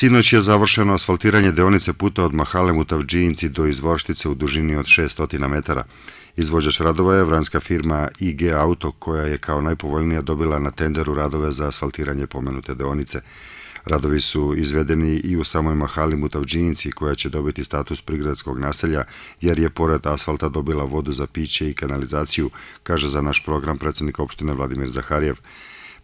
Sinoć je završeno asfaltiranje deonice puta od Mahalem u Tavđinci do izvorštice u dužini od 600 metara. Izvođač radova je vranska firma IG Auto koja je kao najpovoljnija dobila na tenderu radove za asfaltiranje pomenute deonice. Radovi su izvedeni i u samoj mahali Mutavđinci koja će dobiti status prigradskog naselja jer je pored asfalta dobila vodu za piće i kanalizaciju, kaže za naš program predsjednik opštine Vladimir Zaharijev.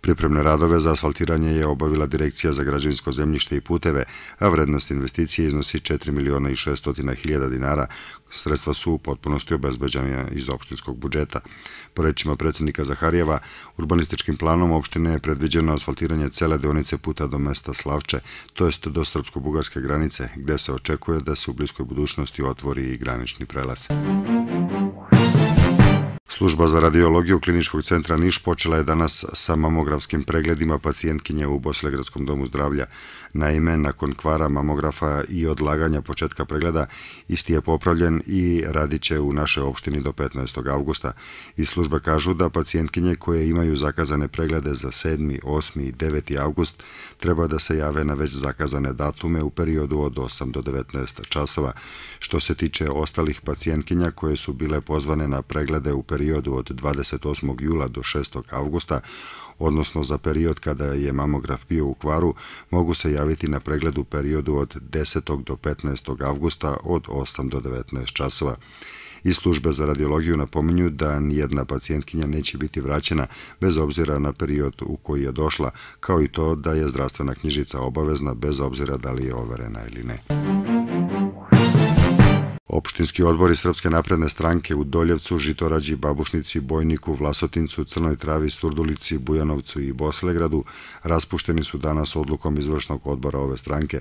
Pripremne radove za asfaltiranje je obavila Direkcija za građevinsko zemljište i puteve, a vrednost investicije iznosi 4 miliona i 600 hiljada dinara. Sredstva su u potpunosti obezbeđanja iz opštinskog budžeta. Po rećima predsjednika Zaharijeva, urbanističkim planom opštine je predviđeno asfaltiranje cele deonice puta do mesta Slavče, to jest do srpsko-bugarske granice, gde se očekuje da se u bliskoj budućnosti otvori i granični prelaz. Služba za radiologiju kliničkog centra Niš počela je danas sa mamografskim pregledima pacijentkinje u Bosilegradskom domu zdravlja. Naime, nakon kvara mamografa i odlaganja početka pregleda, isti je popravljen i radit će u našoj opštini do 15. augusta. I služba kažu da pacijentkinje koje imaju zakazane preglede za 7., 8. i 9. august treba da se jave na već zakazane datume u periodu od 8 do 19 časova. Što se tiče ostalih pacijentkinja koje su bile pozvane na preglede u periodu periodu od 28. jula do 6. avgusta, odnosno za period kada je mamograf bio u kvaru, mogu se javiti na pregledu periodu od 10. do 15. avgusta od 8 do 19 časova. I službe za radiologiju napominju da nijedna pacijentkinja neće biti vraćena bez obzira na period u koji je došla, kao i to da je zdravstvena knjižica obavezna bez obzira da li je overena ili ne. Muzika Opštinski odbori Srpske napredne stranke u Doljevcu, Žitorađi, Babušnici, Bojniku, Vlasotincu, Crnoj Travi, Surdulici, Bujanovcu i Boslegradu raspušteni su danas odlukom izvršnog odbora ove stranke.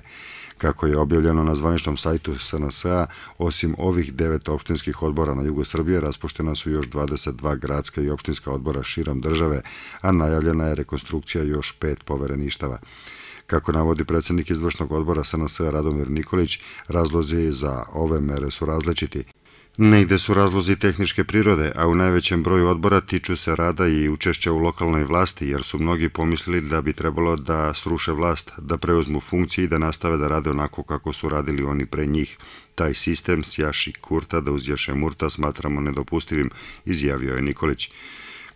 Kako je objavljeno na zvaničnom sajtu SNSA, osim ovih devet opštinskih odbora na jugu Srbije, raspuštena su još 22 gradska i opštinska odbora širom države, a najavljena je rekonstrukcija još pet povereništava. Kako navodi predsjednik izvršnog odbora SNS Radomir Nikolić, razlozi za ove mere su različiti. Negde su razlozi tehničke prirode, a u najvećem broju odbora tiču se rada i učešća u lokalnoj vlasti, jer su mnogi pomislili da bi trebalo da sruše vlast, da preuzmu funkcije i da nastave da rade onako kako su radili oni pre njih. Taj sistem sjaši kurta da uzjaše murta smatramo nedopustivim, izjavio je Nikolić.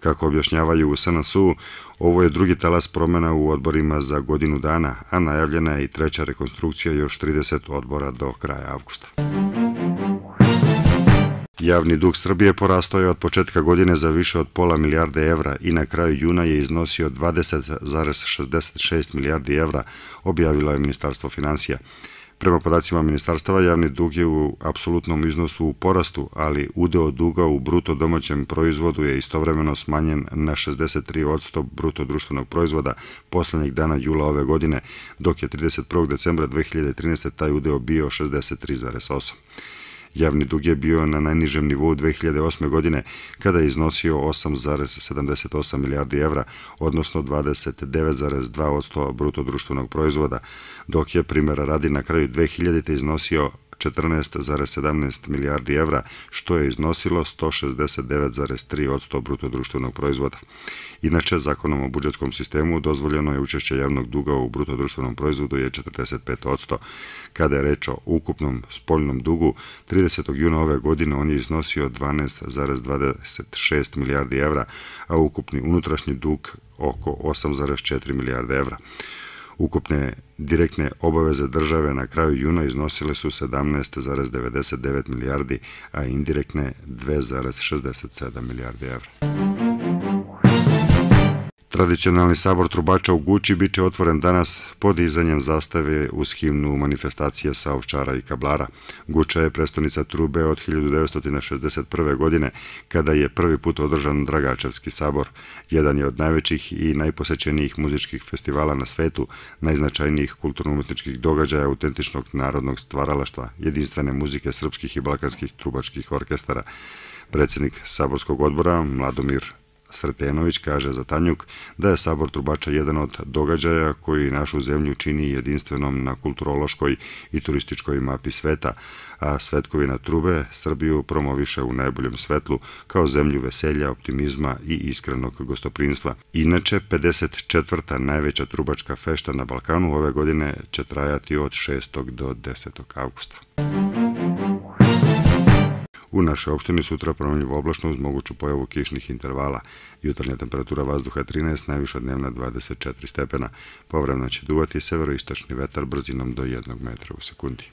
Kako objašnjavaju u SNS-u, ovo je drugi talas promjena u odborima za godinu dana, a najavljena je i treća rekonstrukcija još 30 odbora do kraja avgusta. Javni dug Srbije porastao je od početka godine za više od pola milijarde evra i na kraju juna je iznosio 20,66 milijardi evra, objavilo je Ministarstvo financija. Prema podacima ministarstva, javni dug je u apsolutnom iznosu u porastu, ali udeo duga u bruto domaćem proizvodu je istovremeno smanjen na 63% bruto društvenog proizvoda poslednjeg dana jula ove godine, dok je 31. decembra 2013. taj udeo bio 63,8%. Javni dug je bio na najnižem nivou 2008. godine, kada je iznosio 8,78 milijardi evra, odnosno 29,2% brutodruštvenog proizvoda, dok je primjera radi na kraju 2000. iznosio 14,17 milijardi evra, što je iznosilo 169,3 od 100 brutodruštvenog proizvoda. Inače, zakonom o budžetskom sistemu dozvoljeno je učešće javnog duga u brutodruštvenom proizvodu je 45 od 100. Kada je reč o ukupnom spoljnom dugu, 30. juna ove godine on je iznosio 12,26 milijardi evra, a ukupni unutrašnji dug oko 8,4 milijarde evra. Ukupne direktne obaveze države na kraju juna iznosile su 17,99 milijardi, a indirektne 2,67 milijardi evra. Tradicionalni sabor trubača u Gući biće otvoren danas pod izanjem zastave uz himnu manifestacije sa ovčara i kablara. Guča je prestonica trube od 1961. godine, kada je prvi put održan Dragačevski sabor. Jedan je od najvećih i najposećenijih muzičkih festivala na svetu, najznačajnijih kulturno-umetničkih događaja autentičnog narodnog stvaralaštva, jedinstvene muzike srpskih i balkanskih trubačkih orkestara. Predsjednik saborskog odbora Mladomir Srpenović kaže za Tanjuk da je sabor trubača jedan od događaja koji našu zemlju čini jedinstvenom na kulturološkoj i turističkoj mapi sveta, a svetkovina trube Srbiju promoviše u najboljem svetlu kao zemlju veselja, optimizma i iskrenog gostoprinstva. Inače, 54. najveća trubačka fešta na Balkanu ove godine će trajati od 6. do 10. augusta. U naše opštini sutra promenjivo oblačno uz moguću pojavu kišnih intervala. Jutarnja temperatura vazduha 13, najviša dnevna 24 stepena. Povremno će duvati severoistačni vetar brzinom do 1 metra u sekundi.